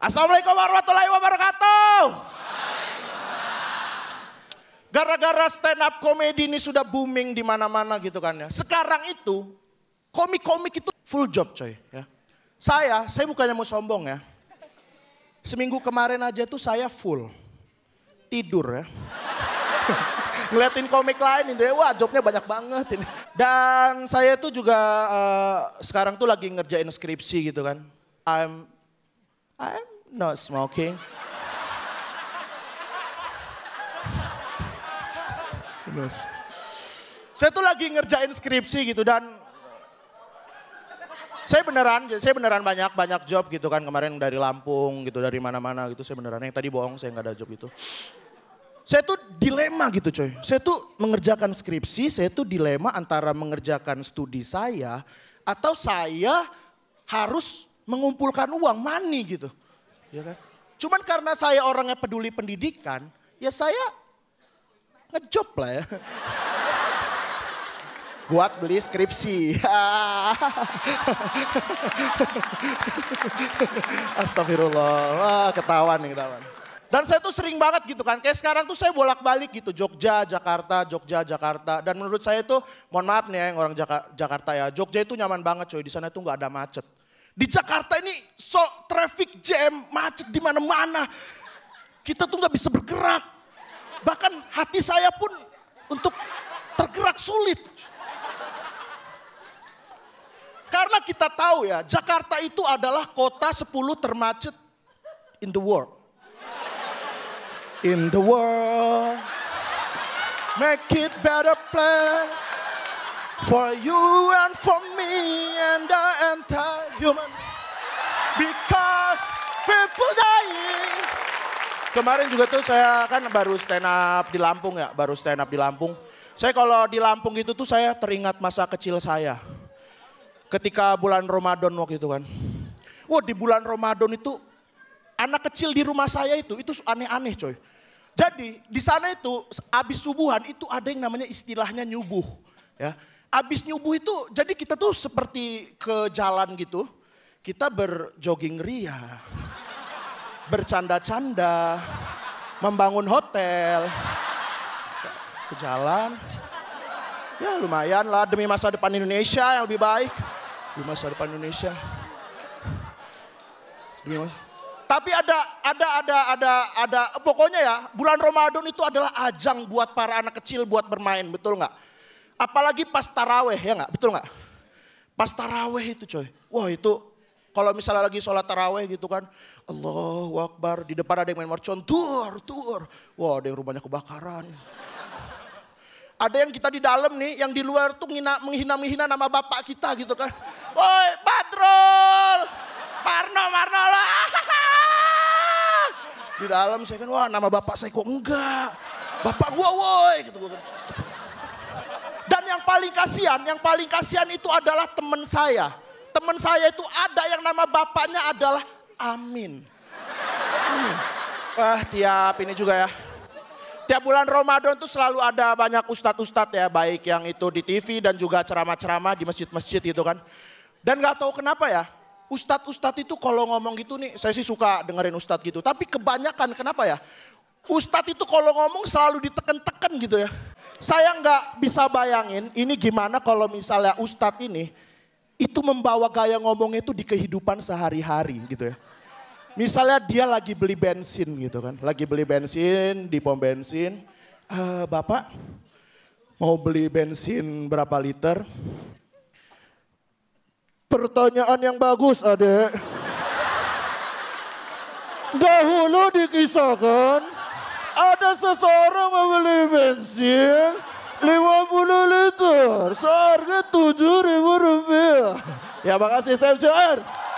Assalamualaikum warahmatullahi wabarakatuh. Gara-gara stand up komedi ini sudah booming di mana-mana gitu kan ya. Sekarang itu komik-komik itu full job coy ya. Saya, saya bukannya mau sombong ya. Seminggu kemarin aja tuh saya full. Tidur ya. ngeliatin komik lain ini, ya wah jobnya banyak banget ini. Dan saya tuh juga uh, sekarang tuh lagi ngerjain skripsi gitu kan. I'm I'm not smoking. Saya tuh lagi ngerjain skripsi gitu dan saya beneran, saya beneran banyak banyak job gitu kan kemarin dari Lampung gitu dari mana-mana gitu saya beneran yang tadi bohong saya nggak ada job itu. Saya tuh dilema gitu coy. Saya tuh mengerjakan skripsi, saya tuh dilema antara mengerjakan studi saya atau saya harus mengumpulkan uang, money gitu. Ya kan? Cuman karena saya orangnya peduli pendidikan, ya saya ngejob lah ya. Buat beli skripsi. Astagfirullah, Wah, ketahuan nih ketahuan. Dan saya tuh sering banget gitu kan, kayak sekarang tuh saya bolak-balik gitu, Jogja, Jakarta, Jogja, Jakarta. Dan menurut saya tuh, mohon maaf nih ya yang orang Jaka, Jakarta ya, Jogja itu nyaman banget coy, di sana tuh gak ada macet di Jakarta ini so, traffic jam, macet di mana-mana. Kita tuh nggak bisa bergerak. Bahkan hati saya pun untuk tergerak sulit. Karena kita tahu ya, Jakarta itu adalah kota 10 termacet in the world. In the world, make it better place for you and for me and the entire human. Because people dying. Kemarin juga tuh saya kan baru stand up di Lampung ya, baru stand up di Lampung. Saya kalau di Lampung itu tuh saya teringat masa kecil saya. Ketika bulan Ramadan waktu itu kan. Wah di bulan Ramadan itu anak kecil di rumah saya itu, itu aneh-aneh coy. Jadi di sana itu abis subuhan itu ada yang namanya istilahnya nyubuh. Ya. Abis nyubuh itu jadi kita tuh seperti ke jalan gitu kita berjoging ria, bercanda-canda, membangun hotel, ke jalan. Ya lumayan lah demi masa depan Indonesia yang lebih baik. Demi masa depan Indonesia. Demi masa. Tapi ada ada ada ada ada pokoknya ya bulan Ramadan itu adalah ajang buat para anak kecil buat bermain betul nggak? Apalagi pas taraweh ya nggak betul nggak? Pas taraweh itu coy, wah itu kalau misalnya lagi sholat taraweh gitu kan. Allah, Wakbar Di depan ada yang main mercon. Tur, tur. Wah ada yang rumahnya kebakaran. Ada yang kita di dalam nih, yang di luar tuh ngina, menghina-menghina nama bapak kita gitu kan. Woi, patrol! Parno, Marno lah. Di dalam saya kan, wah nama bapak saya kok enggak. Bapak gua woi. Gitu, gua kan. Dan yang paling kasihan, yang paling kasihan itu adalah teman saya. Teman saya itu ada yang nama bapaknya adalah Amin. Amin. Wah tiap ini juga ya. Tiap bulan Ramadan tuh selalu ada banyak ustadz-ustadz ya. Baik yang itu di TV dan juga ceramah-ceramah di masjid-masjid gitu kan. Dan gak tahu kenapa ya. Ustadz-ustadz itu kalau ngomong gitu nih, saya sih suka dengerin ustadz gitu. Tapi kebanyakan kenapa ya? Ustadz itu kalau ngomong selalu diteken-teken gitu ya. Saya nggak bisa bayangin ini gimana kalau misalnya Ustadz ini itu membawa gaya ngomongnya itu di kehidupan sehari-hari gitu ya. Misalnya dia lagi beli bensin gitu kan, lagi beli bensin di pom bensin, e, bapak mau beli bensin berapa liter? Pertanyaan yang bagus adek. Dahulu dikisahkan ada seseorang membeli bensin 50 Twitter. Seharga tujuh ribu rupiah. Ya makasih Sam Syukur.